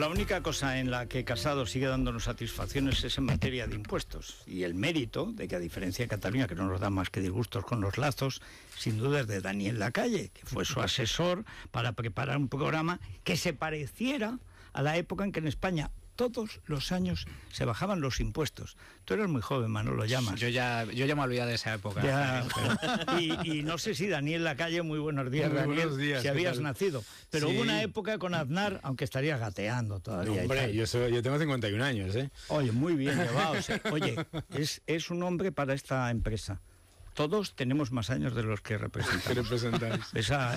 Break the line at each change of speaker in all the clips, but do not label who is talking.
la única cosa en la que Casado sigue dándonos satisfacciones es en materia de impuestos. Y el mérito de que, a diferencia de Cataluña, que no nos da más que disgustos con los lazos, sin duda es de Daniel Lacalle, que fue su asesor para preparar un programa que se pareciera a la época en que en España todos los años se bajaban los impuestos. Tú eras muy joven, Manolo Llamas. Yo ya, yo ya me olvidé de esa época. y, no sé si Daniel calle, muy buenos días, muy Daniel, buenos días, si habías nacido. Pero hubo una época con Aznar, aunque estaría gateando todavía. hombre, yo, tengo 51 años, ¿eh? Oye, muy bien llevado. Oye, es, un hombre para esta empresa todos tenemos más años de los que representamos.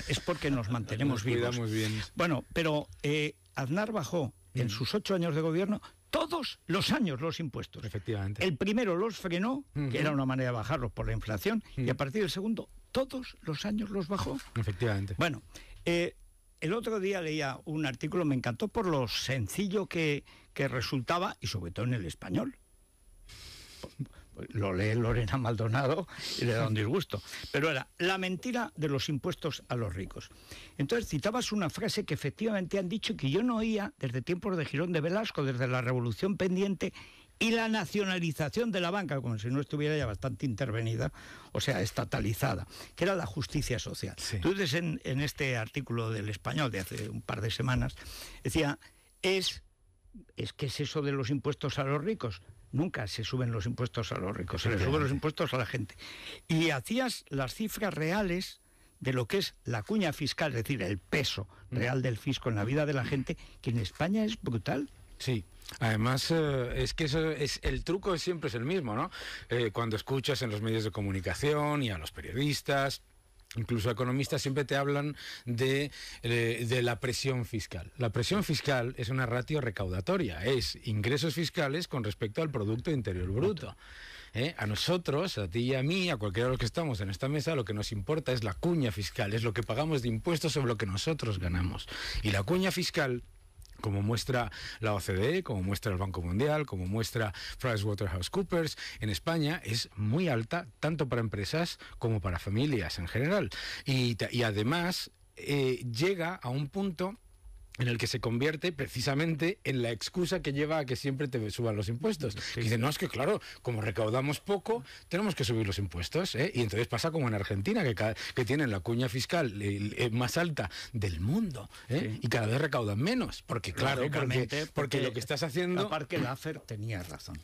es porque nos mantenemos nos vivos. Bien. Bueno, pero eh, Aznar bajó en sus ocho años de gobierno todos los años los impuestos.
Efectivamente.
El primero los frenó, que era una manera de bajarlos por la inflación, y a partir del segundo todos los años los bajó.
Efectivamente.
Bueno, eh, el otro día leía un artículo, me encantó por lo sencillo que, que resultaba, y sobre todo en el español lo lee Lorena Maldonado y le da un disgusto. Pero era la mentira de los impuestos a los ricos. Entonces citabas una frase que efectivamente han dicho que yo no oía desde tiempos de Girón de Velasco, desde la Revolución Pendiente y la nacionalización de la banca, como si no estuviera ya bastante intervenida, o sea, estatalizada, que era la justicia social. Tú dices en, en este artículo del español de hace un par de semanas, decía, es es que es eso de los impuestos a los ricos? Nunca se suben los impuestos a los ricos, se les suben los impuestos a la gente. Y hacías las cifras reales de lo que es la cuña fiscal, es decir, el peso mm. real del fisco en la vida de la gente, que
en España es brutal. Sí, Además, eh, es que eso es, el truco siempre es el mismo, ¿no? Eh, cuando escuchas en los medios de comunicación y a los periodistas, Incluso economistas siempre te hablan eh, de, la presión fiscal. La presión fiscal es una ratio recaudatoria, es ingresos fiscales con respecto al Producto Interior Bruto. ¿Eh? A nosotros, a ti y a mí, a cualquiera de los que estamos en esta mesa, lo que nos importa es la cuña fiscal, es lo que pagamos de impuestos sobre lo que nosotros ganamos. Y la cuña fiscal como muestra la OCDE, como muestra el Banco Mundial, como muestra PricewaterhouseCoopers, en España es muy alta tanto para empresas como para familias en general. Y, además eh, llega a un punto en el que se convierte precisamente en la excusa que lleva a que siempre te suban los impuestos. Y dice no, es que claro, como recaudamos poco, tenemos que subir los impuestos. ¿eh? Y entonces pasa como en Argentina, que, que tienen la cuña fiscal eh, eh, más alta del mundo ¿eh? y cada vez recaudan menos. Porque claro, porque, lo que estás haciendo... Aparte que Laffer tenía razón.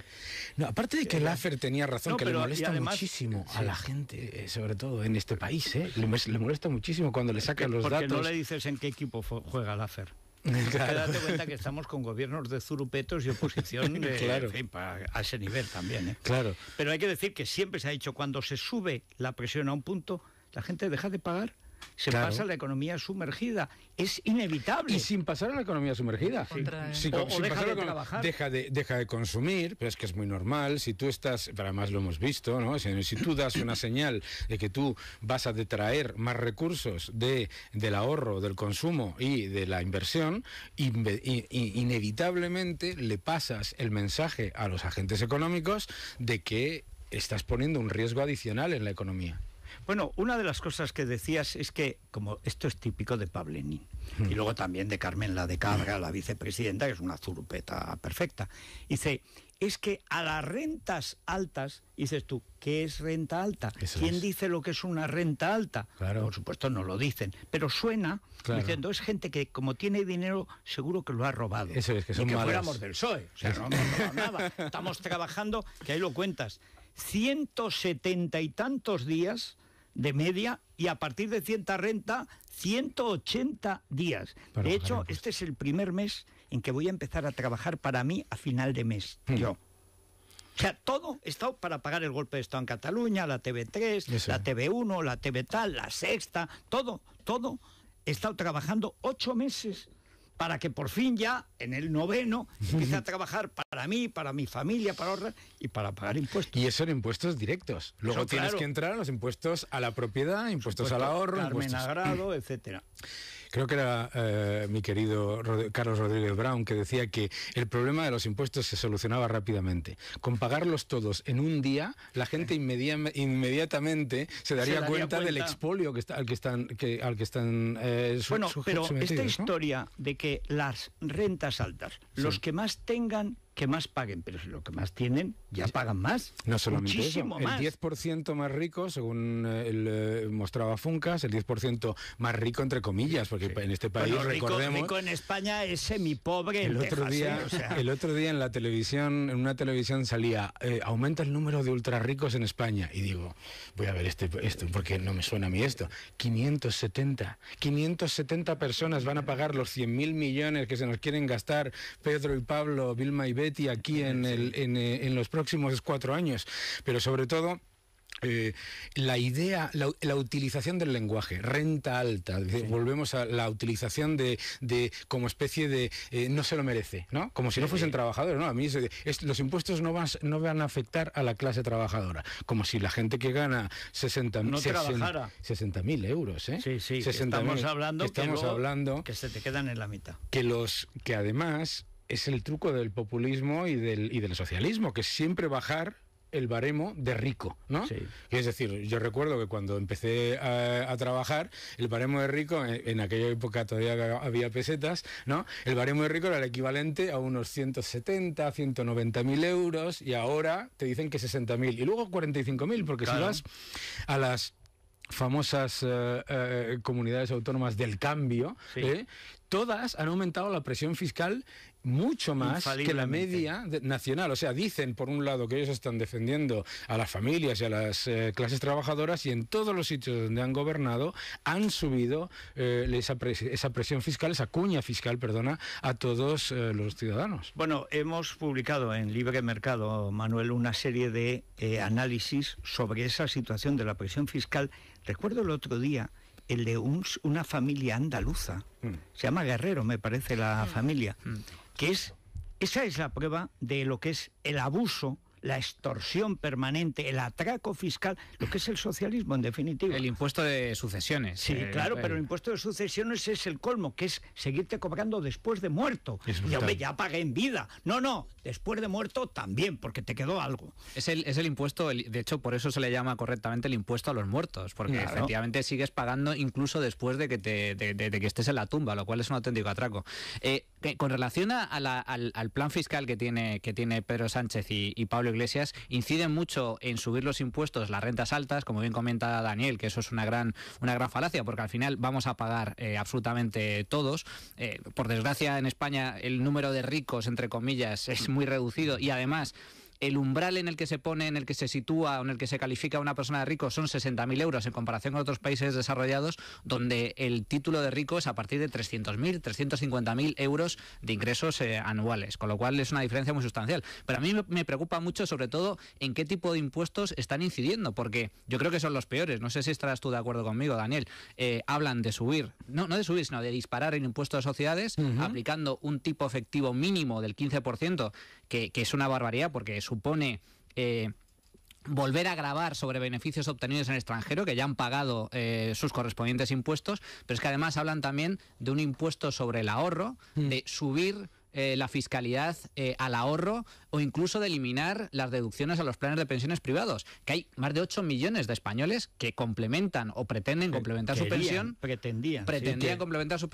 No, aparte de que Laffer tenía razón, que le molesta muchísimo a la gente, sobre todo en este país, le, le, molesta muchísimo cuando le sacan los datos. no le
dices en qué equipo juega Laffer.
Claro. cuenta
que estamos con gobiernos de zurupetos y oposición a ese nivel también. ¿eh? Claro. Pero hay que decir que siempre se ha dicho cuando se sube la presión a un punto, la gente deja de pagar se pasa a la economía sumergida. Es inevitable. Y sin pasar a la economía sumergida.
deja, de deja de consumir, pero es que es muy normal. Si tú estás, para más lo hemos visto, ¿no? Si, tú das una señal de que tú vas a detraer más recursos de, del ahorro, del consumo y de la inversión, inevitablemente le pasas el mensaje a los agentes económicos de que estás poniendo un riesgo adicional en la economía. Bueno, una de las cosas que
decías es que, como esto es típico de Pablenín, y mm. luego también de Carmen la de Carga, la vicepresidenta, que es una zurupeta perfecta, dice, es que a las rentas altas, dices tú, ¿qué es renta alta? ¿Quién dice lo que es una renta alta? Claro. Por supuesto no lo dicen, pero suena diciendo, es gente que como tiene dinero seguro que lo ha robado.
Eso es, que y que fuéramos del
PSOE, o sea, no hemos robado nada. Estamos trabajando, que ahí lo cuentas, ciento 170 y tantos días de media y a partir de cierta renta 180 días. de hecho, este es el primer mes en que voy a empezar a trabajar para mí a final de mes. Hmm. Yo. O sea, todo estado para pagar el golpe de Estado en Cataluña, la TV3, la TV1, la TV tal, la Sexta, todo, todo. He estado trabajando ocho meses para que por fin ya, en el noveno, empiece a trabajar para mí, para mi familia, para ahorrar y para pagar
impuestos. Y eso en impuestos directos. Luego tienes que entrar a los impuestos a la propiedad, impuestos, al ahorro, Carmen Agrado, etcétera. Creo que era eh, mi querido Carlos Rodríguez Brown que decía que el problema de los impuestos se solucionaba rápidamente. Con pagarlos todos en un día, la gente inmediatamente se daría, cuenta, del expolio que al que están, que, eh, Bueno, pero esta historia de que las rentas altas, los que
más tengan que más paguen, pero si lo que más tienen, ya pagan más.
No solamente Muchísimo más. el 10% más rico, según eh, eh, mostraba Funcas, el 10% más rico entre comillas, porque en este país rico, recordemos, rico
en España es semipobre. El otro día, ¿eh?
el otro día en la televisión, en una televisión salía aumenta el número de ultra ricos en España y digo voy a ver este esto porque no me suena a mí esto 570 570 personas van a pagar los 100.000 millones que se nos quieren gastar Pedro y Pablo, Vilma y Betty y aquí en, el, eh, en, los próximos cuatro años, pero sobre todo... Eh, la idea, la, utilización del lenguaje, renta alta, volvemos a la utilización de, como especie de eh, no se lo merece, ¿no? Como si no fuesen trabajadores, ¿no? A mí los impuestos no, vas, no van a afectar a la clase trabajadora, como si la gente que gana 60 60, euros, ¿eh? Sí, sí, estamos hablando, estamos
hablando que se te quedan en la mitad.
Que los que además es el truco del populismo y del, y del socialismo, que siempre bajar el baremo de rico, ¿no? Es decir, yo recuerdo que cuando empecé a, trabajar, el baremo de rico, eh, en, aquella época todavía había pesetas, ¿no? El baremo de rico era el equivalente a unos 170, 190 mil euros y ahora te dicen que 60 mil y luego 45 mil, porque si vas a las famosas eh, eh, comunidades autónomas del cambio, todas han aumentado la presión fiscal mucho más que la media nacional. O sea, dicen por un lado que ellos están defendiendo a las familias y a las eh, clases trabajadoras y en todos los sitios donde han gobernado han subido eh, esa, presión fiscal, esa cuña fiscal, perdona, a todos eh, los ciudadanos. Bueno, hemos publicado en Libre Mercado, Manuel, una serie
de análisis sobre esa situación de la presión fiscal. Recuerdo el otro día el de una familia andaluza. Mm. Se llama Guerrero, me parece, la mm. familia. Mm que es, esa es la prueba de lo que es el abuso la extorsión permanente, el atraco fiscal, lo que es el socialismo en definitiva. El impuesto de sucesiones. Sí, eh, claro, pero el impuesto de sucesiones es el colmo, que es seguirte cobrando después de muerto. Y me ya pagué en vida. No, no, después de muerto también, porque te quedó algo. Es
el, es el impuesto, de hecho, por eso se le llama correctamente el impuesto a los muertos, porque efectivamente sigues pagando incluso después de que, te, que estés en la tumba, lo cual es un auténtico atraco. Eh, con relación al, plan fiscal que tiene, que tiene Pedro Sánchez y, Pablo Iglesias, inciden mucho en subir los impuestos, las rentas altas, como bien comenta Daniel, que eso es una gran, una gran falacia, porque al final vamos a pagar eh, absolutamente todos. Eh, por desgracia, en España el número de ricos, entre comillas, es muy reducido y además el umbral en el que se pone, en el que se sitúa, o en el que se califica a una persona de rico son 60.000 euros en comparación con otros países desarrollados donde el título de rico es a partir de 300.000, 350.000 euros de ingresos eh, anuales, con lo cual es una diferencia muy sustancial. Pero a mí me preocupa mucho sobre todo en qué tipo de impuestos están incidiendo, porque yo creo que son los peores. No sé si estarás tú de acuerdo conmigo, Daniel. Eh, hablan de subir, no, no de subir, sino de disparar el impuesto de sociedades aplicando un tipo efectivo mínimo del 15%, que, que es una barbaridad porque es supone eh, volver a grabar sobre beneficios obtenidos en el extranjero, que ya han pagado eh, sus correspondientes impuestos, pero es que además hablan también de un impuesto sobre el ahorro, mm. de subir eh, la fiscalidad al ahorro o incluso de eliminar las deducciones a los planes de pensiones privados, que hay más de 8 millones de españoles que complementan o pretenden complementar su pensión.
Pretendían.
Pretendían
complementar su,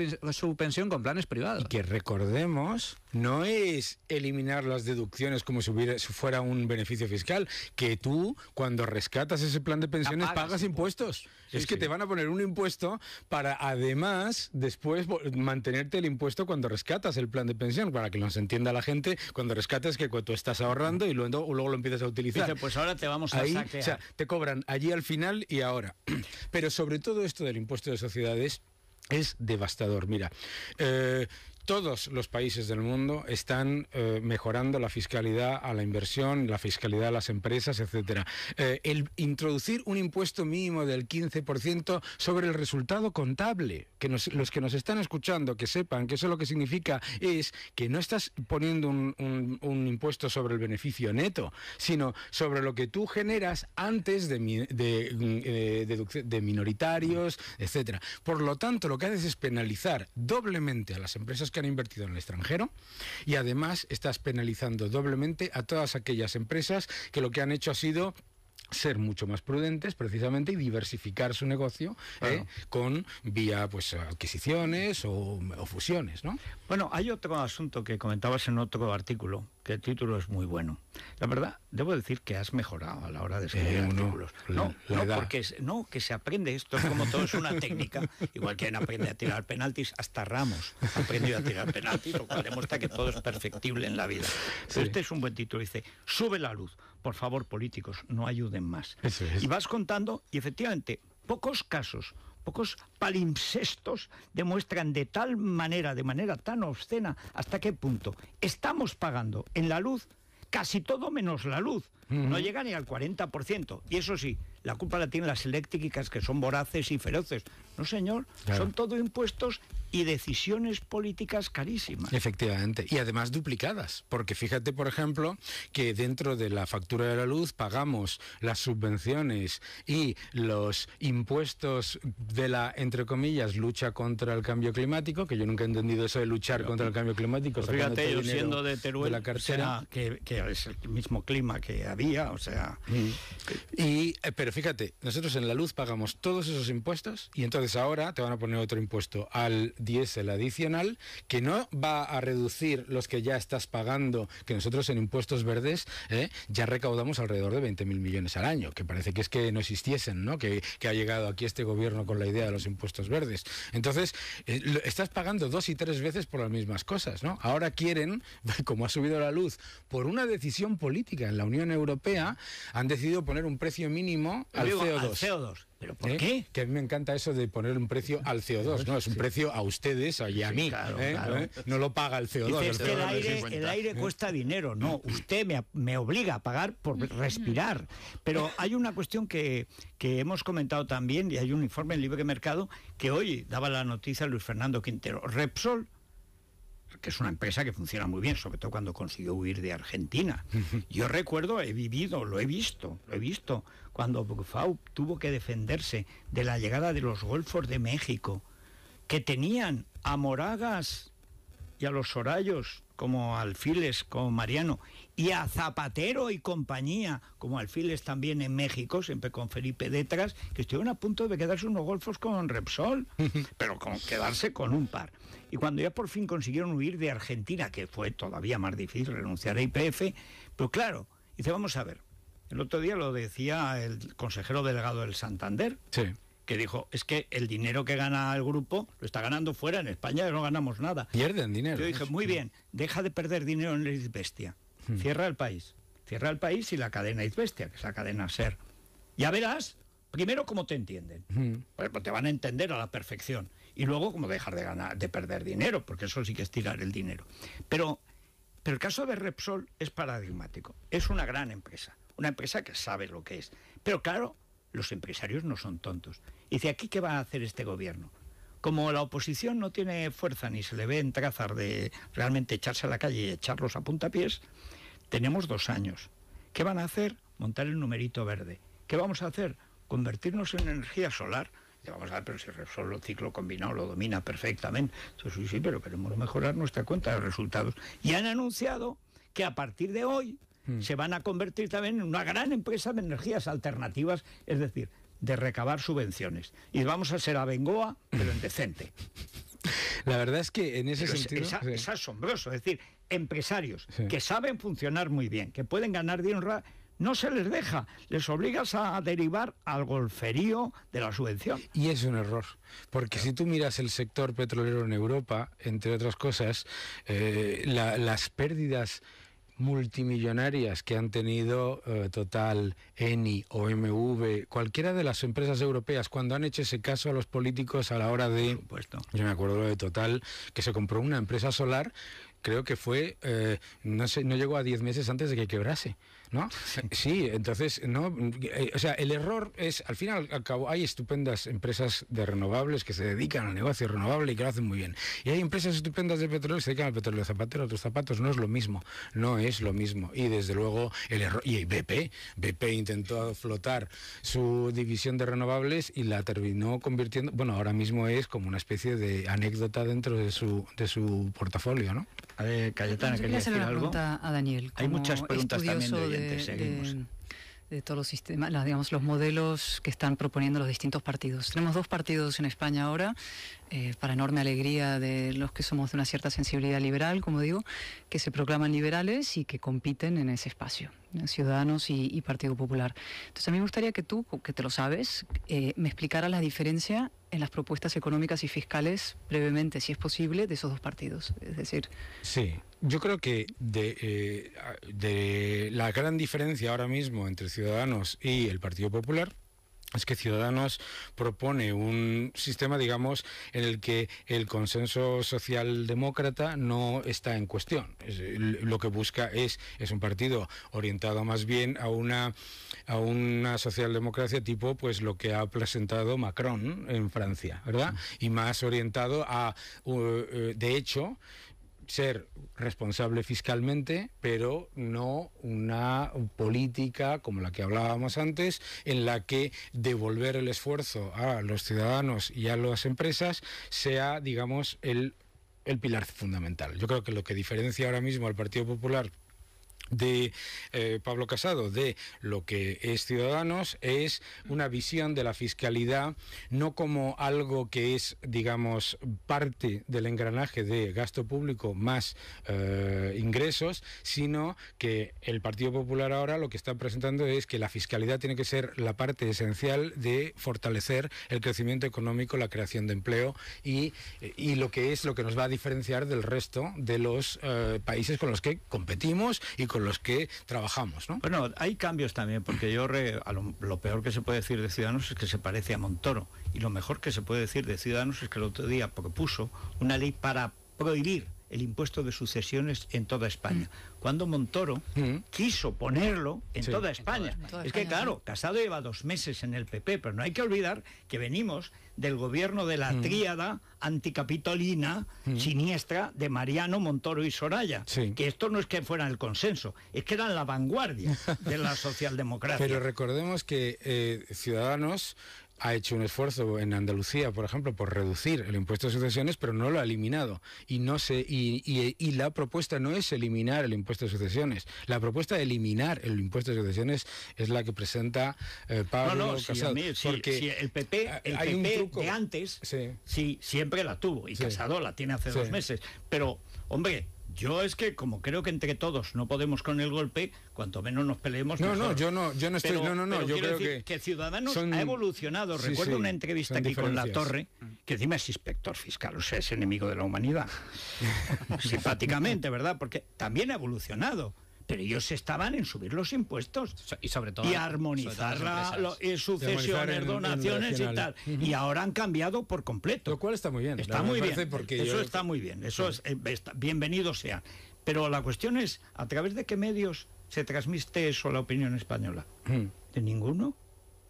pensión con planes privados. Y que recordemos, no es eliminar las deducciones como si, fuera un beneficio fiscal, que tú cuando rescatas ese plan de pensiones pagas, impuestos. es que te van a poner un impuesto para además después mantenerte el impuesto cuando rescatas el plan de pensión, para que nos entienda la gente, cuando rescatas que tú estás ahorrando y luego, luego lo empiezas a utilizar. pues ahora te vamos a Ahí, saquear. O sea, te cobran allí al final y ahora. Pero sobre todo esto del impuesto de sociedades es devastador. Mira, eh, todos los países del mundo están eh, mejorando la fiscalidad a la inversión, la fiscalidad a las empresas, etc. Eh, el introducir un impuesto mínimo del 15% sobre el resultado contable, que los que nos están escuchando, que sepan que eso lo que significa es que no estás poniendo un, impuesto sobre el beneficio neto, sino sobre lo que tú generas antes de, eh, de, minoritarios, etc. Por lo tanto, lo que haces es penalizar doblemente a las empresas que han invertido en el extranjero y además estás penalizando doblemente a todas aquellas empresas que lo que han hecho ha sido ser mucho más prudentes precisamente y diversificar su negocio eh, con vía pues adquisiciones o, fusiones ¿no? bueno hay otro asunto
que comentabas en otro artículo que el título es muy bueno la verdad debo decir que has mejorado a la hora de escribir eh, artículos no, no, porque no que se aprende esto como todo es una técnica igual quien aprende a tirar penaltis hasta Ramos aprendió a tirar penaltis lo cual demuestra que todo es perfectible en la vida este es un buen título dice sube la luz por favor políticos, no ayuden más. Y vas contando y efectivamente pocos casos, pocos palimpsestos demuestran de tal manera, de manera tan obscena, hasta qué punto estamos pagando en la luz casi todo menos la luz. No llega ni al 40%. Y eso sí, la culpa la tienen las eléctricas que son voraces y feroces. No, señor, son todo impuestos y decisiones políticas carísimas.
Efectivamente, y además duplicadas, porque fíjate, por ejemplo, que dentro de la factura de la luz pagamos las subvenciones y los impuestos de la, entre comillas, lucha contra el cambio climático, que yo nunca he entendido eso de luchar contra el cambio climático. fíjate, yo siendo de Teruel, la cartera, que, que, es el mismo clima que había, o sea... Mm. Y, eh, pero fíjate, nosotros en la luz pagamos todos esos impuestos y entonces ahora te van a poner otro impuesto al el adicional, que no va a reducir los que ya estás pagando, que nosotros en impuestos verdes ¿eh? ya recaudamos alrededor de 20.000 millones al año, que parece que es que no existiesen, ¿no? Que, ha llegado aquí este gobierno con la idea de los impuestos verdes. Entonces, eh, estás pagando dos y tres veces por las mismas cosas, ¿no? Ahora quieren, como ha subido la luz, por una decisión política en la Unión Europea, han decidido poner un precio mínimo Al CO2. ¿Pero por ¿Eh? qué? Que a mí me encanta eso de poner un precio al CO2, ¿no? Es un precio a ustedes y a mí. ¿eh? ¿Eh? No lo paga el CO2. el, el,
aire, cuesta dinero, no. Usted me, me, obliga a pagar por respirar. Pero hay una cuestión que, que hemos comentado también, y hay un informe en Libre Mercado que hoy daba la noticia Luis Fernando Quintero. Repsol que es una empresa que funciona muy bien, sobre todo cuando consiguió huir de Argentina. Yo recuerdo, he vivido, lo he visto, lo he visto, cuando Bufau tuvo que defenderse de la llegada de los golfos de México, que tenían a Moragas y a los Sorayos como alfiles, como Mariano, y a Zapatero y compañía, como alfiles también en México, siempre con Felipe detrás, que estuvieron a punto de quedarse unos golfos con Repsol, pero con quedarse con un par. Y cuando ya por fin consiguieron huir de Argentina, que fue todavía más difícil renunciar a IPF, pues claro, dice, vamos a ver. El otro día lo decía el consejero delegado del Santander, que dijo, es que el dinero que gana el grupo lo está ganando fuera, en España no ganamos nada. Pierden dinero. Yo dije, muy bien, deja de perder dinero en la Izbestia. Hmm. cierra el país, cierra el país y la cadena Izbestia, que es la cadena SER. Ya verás, primero cómo te entienden. Hmm. Pues te van a entender a la perfección. Y luego, como dejar de ganar, de perder dinero, porque eso sí que es tirar el dinero. Pero, pero el caso de Repsol es paradigmático. Es una gran empresa, una empresa que sabe lo que es. Pero claro, los empresarios no son tontos. Y dice, ¿aquí qué va a hacer este gobierno? Como la oposición no tiene fuerza ni se le ve en trazar de realmente echarse a la calle y echarlos a puntapiés, tenemos dos años. ¿Qué van a hacer? Montar el numerito verde. ¿Qué vamos a hacer? Convertirnos en energía solar vamos a ver, pero si solo el ciclo combinado lo domina perfectamente, entonces sí, sí, pero queremos mejorar nuestra cuenta de resultados. Y han anunciado que a partir de hoy hmm. se van a convertir también en una gran empresa de energías alternativas, es decir, de recabar subvenciones. Y vamos a ser a Bengoa, pero en decente. La verdad es que en ese sentido. Es, asombroso. Es decir, empresarios que saben funcionar muy bien, que pueden ganar dinero no se les deja,
les obligas a derivar al golferío de la subvención. Y es un error, porque si tú miras el sector petrolero en Europa, entre otras cosas, eh, las pérdidas multimillonarias que han tenido eh, Total, Eni o MV, cualquiera de las empresas europeas, cuando han hecho ese caso a los políticos a la hora de... Yo me acuerdo de Total, que se compró una empresa solar, creo que fue, eh, no, sé, no llegó a 10 meses antes de que quebrase. ¿no? Sí. entonces, ¿no? Eh, o sea, el error es, al final, al cabo, hay estupendas empresas de renovables que se dedican al negocio renovable y que lo hacen muy bien. Y hay empresas estupendas de petróleo que se dedican al petróleo. Zapatero a zapatos no es lo mismo, no es lo mismo. Y desde luego, el error. Y BP, BP intentó flotar su división de renovables y la terminó convirtiendo. Bueno, ahora mismo es como una especie de anécdota dentro de su, de su portafolio, ¿no? A ver, Cayetana, quería decir algo. Pregunta
a Daniel. Hay muchas preguntas también de oyentes, ¿eh? todos los sistemas, digamos, los modelos que están proponiendo los distintos partidos. Tenemos dos partidos en España ahora, eh, para enorme alegría de los que somos de una cierta sensibilidad liberal, como digo, que se proclaman liberales y que compiten en ese espacio, Ciudadanos y, Partido Popular. Entonces, a mí me gustaría que tú, que te lo sabes, eh, me explicaras la diferencia en las propuestas económicas y fiscales brevemente, si es posible, de esos dos partidos. Es decir. Sí,
yo creo que de, eh, de la gran diferencia ahora mismo entre Ciudadanos y el Partido Popular es que Ciudadanos propone un sistema, digamos, en el que el consenso socialdemócrata no está en cuestión. lo que busca es, es un partido orientado más bien a una, a una socialdemocracia tipo pues lo que ha presentado Macron en Francia, ¿verdad? Y más orientado a, eh, de hecho, ser responsable fiscalmente, pero no una política como la que hablábamos antes, en la que devolver el esfuerzo a los ciudadanos y a las empresas sea, digamos, el el pilar fundamental. Yo creo que lo que diferencia ahora mismo al Partido Popular de eh, Pablo Casado de lo que es Ciudadanos es una visión de la fiscalidad no como algo que es digamos parte del engranaje de gasto público más eh, ingresos sino que el Partido Popular ahora lo que está presentando es que la fiscalidad tiene que ser la parte esencial de fortalecer el crecimiento económico la creación de empleo y, lo que es lo que nos va a diferenciar del resto de los eh, países con los que competimos y con con los que trabajamos. ¿no? Bueno, hay cambios también, porque
yo lo, lo, peor que se puede decir de Ciudadanos es que se parece a Montoro, y lo mejor que se puede decir de Ciudadanos es que el otro día propuso una ley para prohibir el impuesto de sucesiones en toda España. Mm. Cuando Montoro mm. quiso ponerlo en, toda España. es que claro, Casado lleva dos meses en el PP, pero no hay que olvidar que venimos del gobierno de la mm. tríada anticapitolina siniestra de Mariano, Montoro y Soraya. Que esto no es que fuera el consenso, es que era la vanguardia de la socialdemocracia. Pero
recordemos que eh, Ciudadanos ha hecho un esfuerzo en Andalucía, por ejemplo, por reducir el impuesto de sucesiones, pero no lo ha eliminado. Y, no se, y, la propuesta no es eliminar el impuesto de sucesiones. La propuesta de eliminar el impuesto de sucesiones es la que presenta Pablo eh, no, no, Casado. porque el PP, el PP
de antes, sí. siempre la tuvo. Y Casado la tiene hace dos meses. Pero, hombre, yo es que, como creo que entre todos no podemos con el golpe, cuanto menos nos peleemos. No, no, yo no, yo no estoy. no, no, no, yo creo decir que. Ciudadanos ha evolucionado. Recuerdo una entrevista aquí con La Torre, que encima es inspector fiscal, o sea, es enemigo de la humanidad. Simpáticamente, ¿verdad? Porque también ha evolucionado pero ellos estaban en subir los impuestos y sobre todo armonizar las sucesiones, donaciones y tal. Y ahora han cambiado por completo. Lo cual está muy bien. Está muy bien. eso eh, está muy bien. Eso es, bienvenido sea. Pero la cuestión es a través de qué medios se transmite eso la opinión española. Hmm. De ninguno.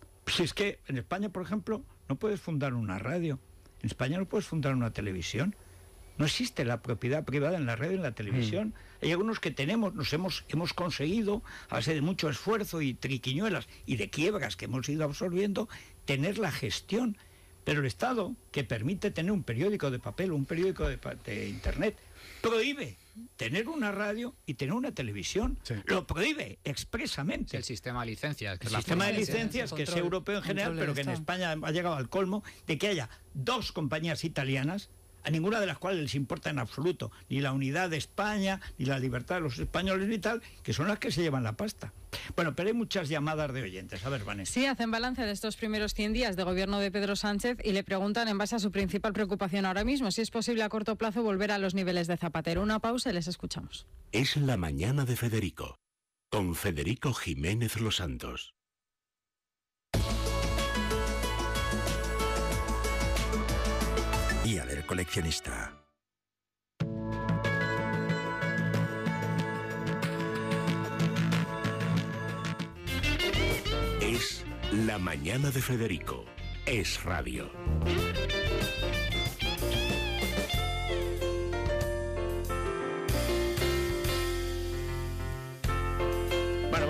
Si pues es que en España, por ejemplo, no puedes fundar una radio. En España no puedes fundar una televisión. No existe la propiedad privada en la radio, en la televisión. Mm. Hay algunos que tenemos, nos hemos, hemos conseguido, a base de mucho esfuerzo y triquiñuelas y de quiebras que hemos ido absorbiendo, tener la gestión. Pero el Estado, que permite tener un periódico de papel un periódico de, Internet, prohíbe tener una radio y tener una televisión. Lo prohíbe expresamente. el sistema de licencias. Que el sistema de licencias, que es europeo en general, pero que en España ha llegado al colmo de que haya dos compañías italianas a ninguna de las cuales les importa en absoluto, ni la unidad de España, ni la libertad de los españoles ni tal, que son las que se llevan la pasta. Bueno, pero hay muchas llamadas de oyentes. A ver, Vanessa.
Sí, hacen balance de estos primeros 100 días de gobierno de Pedro Sánchez y le preguntan en base a su principal preocupación ahora mismo, si es posible a corto plazo volver a los niveles de Zapatero. Una pausa y les escuchamos.
Es la mañana de Federico, con Federico Jiménez Los Santos.
Día del Coleccionista.
Es la mañana de Federico. Es radio.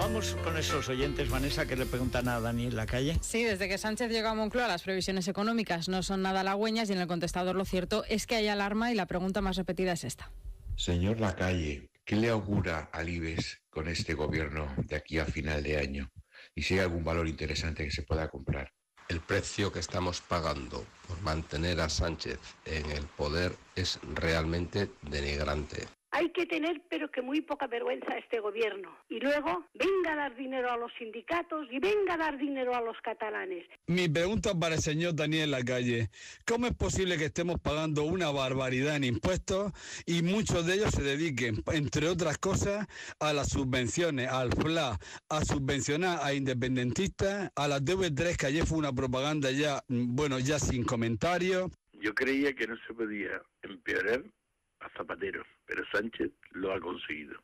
Vamos con esos oyentes, Vanessa, que le preguntan a Dani Lacalle. la calle.
Sí, desde que Sánchez llegó a Moncloa, las previsiones económicas no son nada halagüeñas y en el contestador lo cierto es que hay alarma y la pregunta más repetida es esta.
Señor Lacalle, ¿qué le augura al IBEX con este gobierno de aquí a final de año? Y si hay algún valor interesante que se pueda comprar. El precio que estamos pagando por mantener a Sánchez en el poder es realmente denigrante.
Hay que
tener, pero que muy poca vergüenza este gobierno. Y luego, venga a dar dinero a los sindicatos y venga a dar dinero a los catalanes.
Mi pregunta para el señor Daniel Lacalle. ¿Cómo es posible que estemos pagando una barbaridad en impuestos y muchos de ellos se dediquen, entre otras cosas, a las subvenciones, al FLA, a subvencionar a
independentistas, a las DV3, que ayer fue una propaganda ya, mm, bueno, ya sin comentarios?
Yo creía que no se podía empeorar a Zapatero, pero Sánchez lo ha conseguido.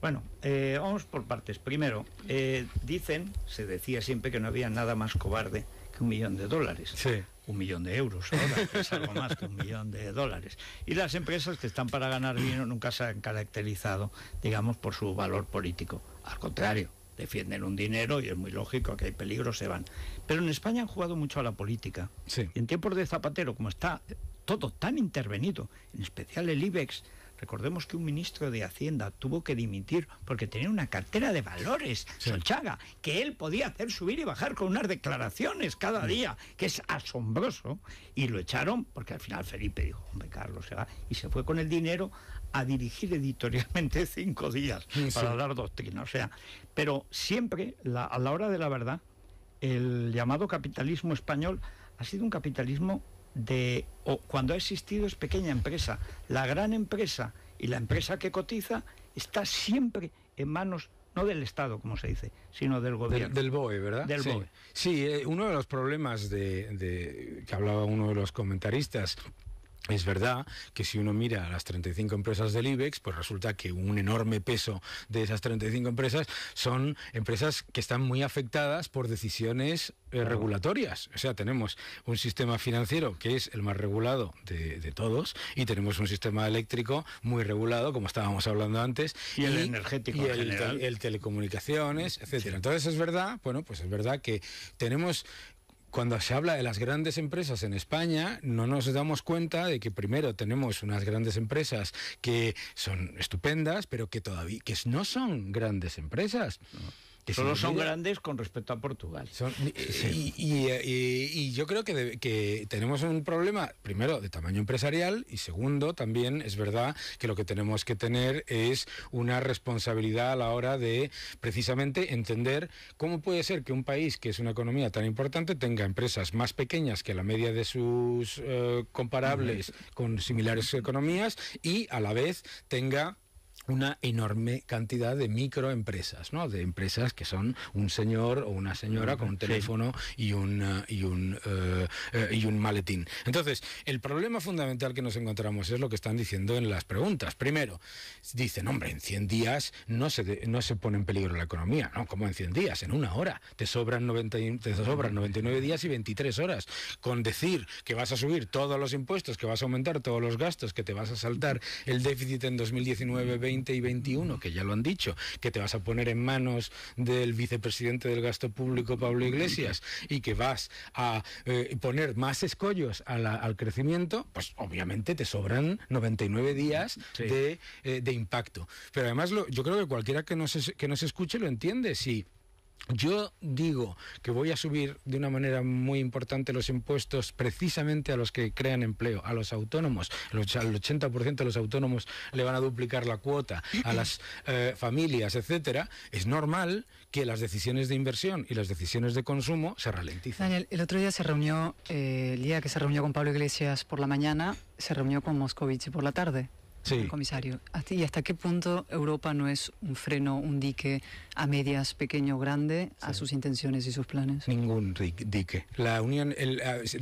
Bueno, eh, vamos por partes. Primero, eh, dicen, se decía siempre que no había nada más cobarde que un millón de dólares. Sí. Un millón de euros ahora, es algo más que un millón de dólares. Y las empresas que están para ganar dinero nunca se han caracterizado, digamos, por su valor político. Al contrario, defienden un dinero y es muy lógico que hay peligro, se van. Pero en España han jugado mucho a la política. Sí. en tiempos de Zapatero, como está todo tan intervenido, en especial el IBEX. Recordemos que un ministro de Hacienda tuvo que dimitir porque tenía una cartera de valores, Solchaga, que él podía hacer subir y bajar con unas declaraciones cada día, que es asombroso. Y lo echaron porque al final Felipe dijo, hombre, Carlos se va. Y se fue con el dinero a dirigir editorialmente cinco días para dar doctrina. O sea, pero siempre, a la hora de la verdad, el llamado capitalismo español ha sido un capitalismo de, o cuando ha existido es pequeña empresa. La gran empresa y la empresa que cotiza está siempre en manos no del Estado, como se dice, sino del
gobierno. Del, BOE, ¿verdad? Del sí. BOE. Sí, eh, uno de los problemas de, que hablaba uno de los comentaristas es verdad que si uno mira a las 35 empresas del IBEX, pues resulta que un enorme peso de esas 35 empresas son empresas que están muy afectadas por decisiones eh, regulatorias. O sea, tenemos un sistema financiero que es el más regulado de, todos y tenemos un sistema eléctrico muy regulado, como estábamos hablando antes. Y, el energético en el, telecomunicaciones, etcétera. Entonces es verdad, bueno, pues es verdad que tenemos cuando se habla de las grandes empresas en España, no nos damos cuenta de que primero tenemos unas grandes empresas que son estupendas, pero que todavía que no son grandes empresas. Que Solo son grandes con respecto a Portugal. Eh, eh, y, yo creo que, tenemos un problema, primero, de tamaño empresarial y segundo, también es verdad que lo que tenemos que tener es una responsabilidad a la hora de precisamente entender cómo puede ser que un país que es una economía tan importante tenga empresas más pequeñas que la media de sus eh, comparables con similares economías y a la vez tenga una enorme cantidad de microempresas, ¿no? De empresas que son un señor o una señora con un teléfono y un eh, y un eh, eh, y un maletín. Entonces, el problema fundamental que nos encontramos es lo que están diciendo en las preguntas. Primero, dicen, hombre, en 100 días no se no se pone en peligro la economía, ¿no? Como en 100 días, en una hora te sobran 90 te sobran 99 días y 23 horas con decir que vas a subir todos los impuestos, que vas a aumentar todos los gastos, que te vas a saltar el déficit en 2019 20 y 21, que ya lo han dicho, que te vas a poner en manos del vicepresidente del gasto público, Pablo Iglesias, y que vas a eh, poner más escollos al crecimiento, pues obviamente te sobran 99 días de, eh, de, impacto. Pero además lo, yo creo que cualquiera que nos, que nos escuche lo entiende. Si yo digo que voy a subir de una manera muy importante los impuestos precisamente a los que crean empleo, a los autónomos. al 80% de los autónomos le van a duplicar la cuota a las eh, familias, etcétera. Es normal que las decisiones de inversión y las decisiones de consumo se ralenticen.
Daniel, el otro día se reunió, eh, el día que se reunió con Pablo Iglesias por la mañana, se reunió con Moscovici por la tarde comisario. ¿Y hasta qué punto Europa no es un freno, un dique a medias pequeño o grande a sus intenciones y sus planes? Ningún dique.
La Unión,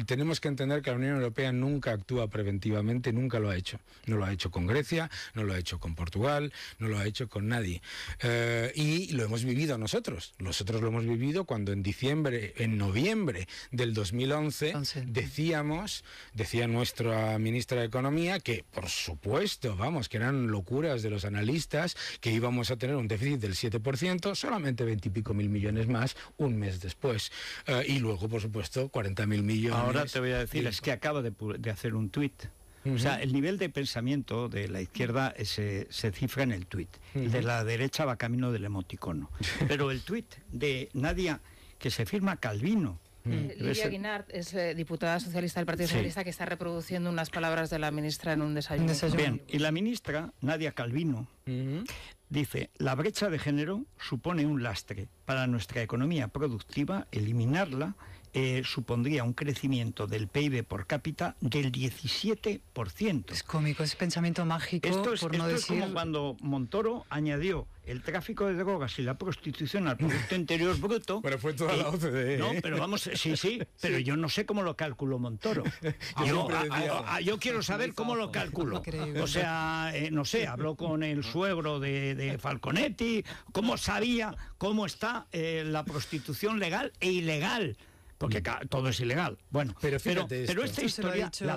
tenemos que entender que la Unión Europea nunca actúa preventivamente, nunca lo ha hecho. No lo ha hecho con Grecia, no lo ha hecho con Portugal, no lo ha hecho con nadie. Eh, y lo hemos vivido nosotros. Nosotros lo hemos vivido cuando en diciembre, en noviembre del 2011, decíamos, decía nuestra ministra de Economía, que por supuesto pues vamos, que eran locuras de los analistas, que íbamos a tener un déficit del 7%, solamente 20 y pico mil millones más un mes después. Eh, y luego, por supuesto, 40 mil millones. Ahora te
voy a decir, es que acaba de, hacer un tuit. O sea, el nivel de pensamiento de la izquierda eh, se, se cifra en el tuit. El de la derecha va camino del emoticono. Pero el tuit de nadie que se firma Calvino, eh, Lidia
Guinard es eh, diputada socialista del Partido Socialista que está reproduciendo unas palabras de la ministra en un desayuno. Bien,
y la ministra, Nadia Calvino, dice, la brecha de género supone un lastre para nuestra economía productiva, eliminarla eh, supondría un crecimiento del PIB por
cápita del 17%. Es cómico, es pensamiento mágico. Esto es, por esto es
cuando Montoro añadió el tráfico de drogas y la prostitución al Producto Interior Bruto. Pero fue toda eh, la OCDE. ¿eh? No, pero vamos, sí, sí, pero yo no sé cómo lo calculó Montoro. Ah, ah, ah, yo, quiero saber cómo lo calculó. O sea, no sé, habló con el suegro de, Falconetti, cómo sabía cómo está la prostitución legal e ilegal porque mm. todo es ilegal. Bueno, pero, pero, esta
historia, dicho, la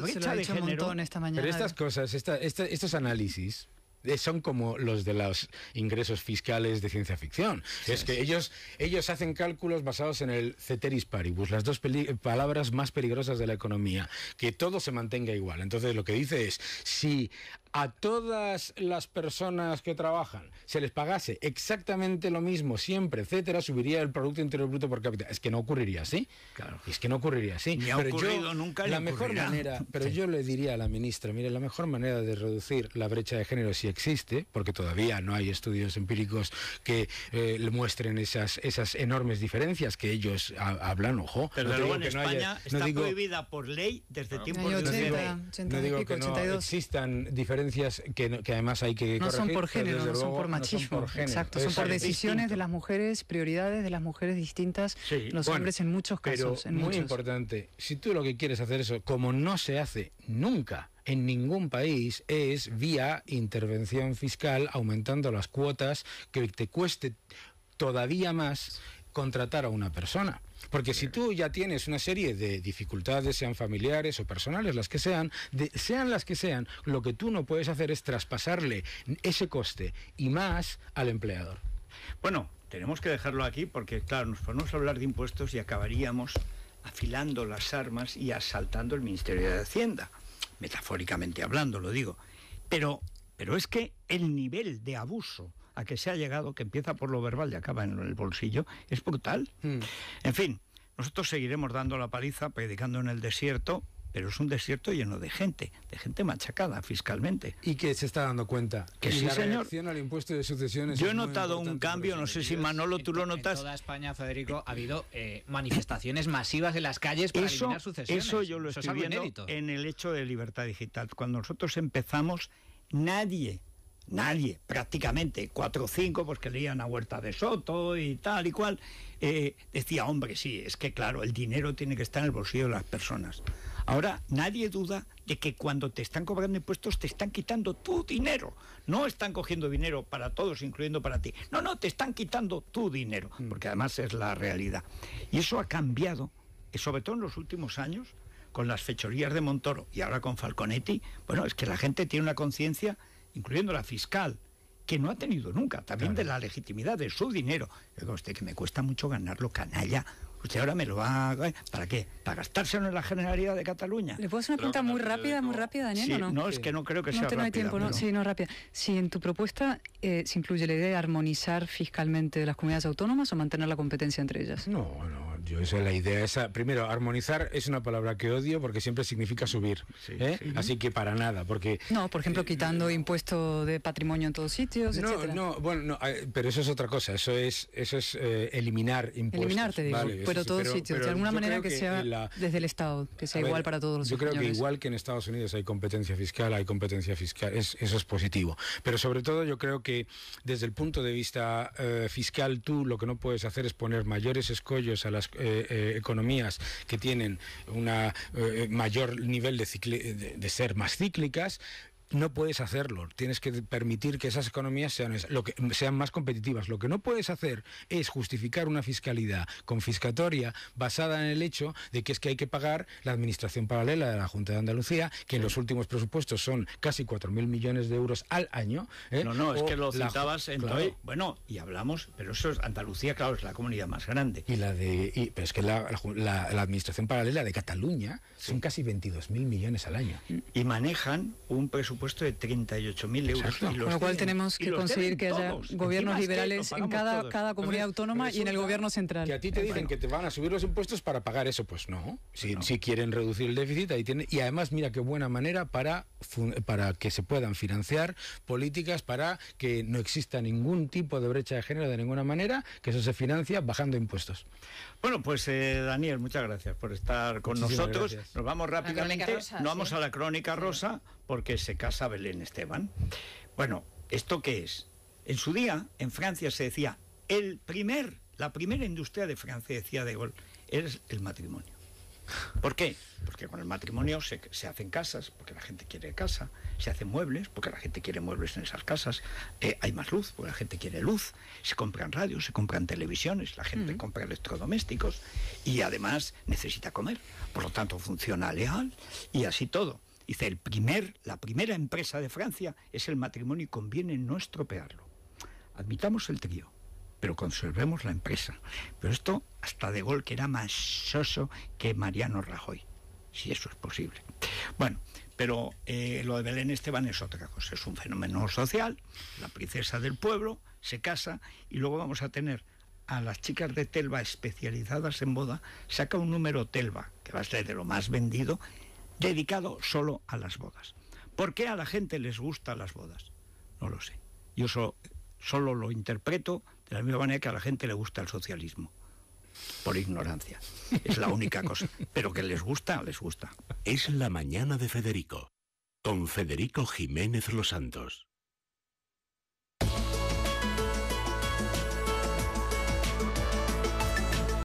Esta mañana, pero estas cosas, estos análisis eh, son como los de los ingresos fiscales de ciencia ficción. es que ellos, ellos hacen cálculos basados en el ceteris paribus, las dos palabras más peligrosas de la economía, que todo se mantenga igual. Entonces lo que dice es, si a todas las personas que trabajan se les pagase exactamente lo mismo siempre, etcétera, subiría el Producto Interior Bruto por cápita. Es que no ocurriría así. Claro. Es que no ocurriría así. pero yo, nunca. La mejor manera, pero yo le diría a la ministra, mire, la mejor manera de reducir la brecha de género si existe, porque todavía no hay estudios empíricos que eh, le muestren esas, esas enormes diferencias que ellos hablan, ojo. Pero en España está prohibida
por ley desde
ah. de 80, No digo que existan diferencias que, además hay que... No son por género, no son por machismo. exacto, son por decisiones
de las mujeres, prioridades de las mujeres distintas, los hombres en muchos casos. muy importante,
si tú lo que quieres hacer eso, como no se hace nunca, en ningún país es vía intervención fiscal aumentando las cuotas que te cueste todavía más contratar a una persona. Porque si tú ya tienes una serie de dificultades, sean familiares o personales, las que sean, sean las que sean, lo que tú no puedes hacer es traspasarle ese coste y más al empleador.
Bueno, tenemos que dejarlo aquí porque, claro, nos ponemos a hablar de impuestos y acabaríamos afilando las armas y asaltando el Ministerio de Hacienda, metafóricamente hablando, lo digo. Pero, pero es que el nivel de abuso a que se ha llegado, que empieza por lo verbal y acaba en el bolsillo, es brutal. Hmm. En fin, nosotros seguiremos dando la paliza, predicando en el desierto, pero es un desierto lleno de gente, de gente machacada fiscalmente. Y que se está dando cuenta. Que sí, la
señor. al impuesto de sucesiones. Yo he notado
un cambio, pues, no sé si Manolo tú lo notas. En toda España,
Federico, ha habido eh, manifestaciones masivas en las calles para eso, sucesiones. Eso yo lo estoy
en el hecho de libertad digital. Cuando nosotros empezamos, nadie nadie prácticamente, cuatro o cinco, pues que leían a Huerta de Soto y tal y cual, eh, decía, hombre, sí, es que claro, el dinero tiene que estar en el bolsillo de las personas. Ahora, nadie duda de que cuando te están cobrando impuestos te están quitando tu dinero. No están cogiendo dinero para todos, incluyendo para ti. No, no, te están quitando tu dinero, mm. porque además es la realidad. Y eso ha cambiado, eh, sobre todo en los últimos años, con las fechorías de Montoro y ahora con Falconetti, bueno, es que la gente tiene una conciencia incluyendo la fiscal, que no ha tenido nunca, también de la legitimidad de su dinero. Digo, usted que me cuesta mucho ganarlo, canalla. Usted ahora me lo va a... ¿Para qué? ¿Para gastárselo en la Generalidad de Cataluña? ¿Le
puedo hacer una pregunta muy rápida, muy rápida, Daniel, sí, no? es que no creo que sea rápida. tiempo, no, sí, no rápida. Si en tu propuesta eh, se incluye la idea de armonizar fiscalmente las comunidades autónomas o mantener la competencia entre ellas. No,
no, yo esa es la idea. Esa, primero, armonizar es una palabra que odio porque siempre significa subir. ¿eh? Así que para nada, porque...
No, por ejemplo, eh, quitando impuestos impuesto de patrimonio en todos sitios, No,
no, bueno, pero eso es otra cosa. Eso es, eso es eh, eliminar impuestos. Eliminar, te digo, pero todos sitios. De alguna manera que, sea
desde el Estado, que sea igual para todos los Yo creo que igual
que en Estados Unidos hay competencia fiscal, hay competencia fiscal. eso es positivo. Pero sobre todo yo creo que desde el punto de vista fiscal, tú lo que no puedes hacer es poner mayores escollos a las eh, eh, economías que tienen un eh, mayor nivel de, ser más cíclicas no puedes hacerlo. Tienes que permitir que esas economías sean, lo que, sean más competitivas. Lo que no puedes hacer es justificar una fiscalidad confiscatoria basada en el hecho de que es que hay que pagar la administración paralela de la Junta de Andalucía, que en los últimos presupuestos son casi 4.000 millones de euros al año. ¿eh? No, no, es que lo citabas en todo...
Bueno, y hablamos, pero eso es Andalucía, claro, es la comunidad más grande. Y la de. pero es que la, la, administración paralela de Cataluña son casi 22.000 millones al año. Y manejan un presupuesto impuesto de 38.000 euros. Con lo cual
tenemos que conseguir que haya gobiernos liberales en cada, cada comunidad autónoma y en el
gobierno central. Que a ti te dicen que te van a subir los impuestos para pagar eso, pues no. Si, quieren reducir el déficit, ahí Y además, mira qué buena manera para, para que se puedan financiar políticas para que no exista ningún tipo de brecha de género de ninguna manera, que eso se financia bajando impuestos.
Bueno, pues eh, Daniel, muchas gracias por estar con nosotros. Nos vamos rápidamente, nos vamos a la crónica rosa porque se casa Belén Esteban. Bueno, ¿esto qué es? En su día, en Francia se decía, el primer, la primera industria de Francia, decía De Gaulle, es el matrimonio. ¿Por qué? Porque con el matrimonio se, hacen casas, porque la gente quiere casa, se hacen muebles, porque la gente quiere muebles en esas casas, eh, hay más luz, porque la gente quiere luz, se compran radios, se compran televisiones, la gente compra electrodomésticos y además necesita comer, por lo tanto funciona leal... y así todo. Dice, el primer, la primera empresa de Francia es el matrimonio y conviene no estropearlo. Admitamos el trío, pero conservemos la empresa. Pero esto hasta de gol que era más soso que Mariano Rajoy, si eso es posible. Bueno, pero eh, lo de Belén Esteban es otra cosa, es un fenómeno social, la princesa del pueblo se casa y luego vamos a tener a las chicas de Telva especializadas en boda, saca un número Telva, que va a ser de lo más vendido dedicado solo a las bodas. ¿Por qué a la gente les gustan las bodas? No lo sé. Yo solo, lo interpreto de la misma manera que a la gente le gusta el socialismo. Por ignorancia. Es la única cosa. Pero que les gusta, les gusta. Es la
mañana de Federico. Con Federico Jiménez Los Santos.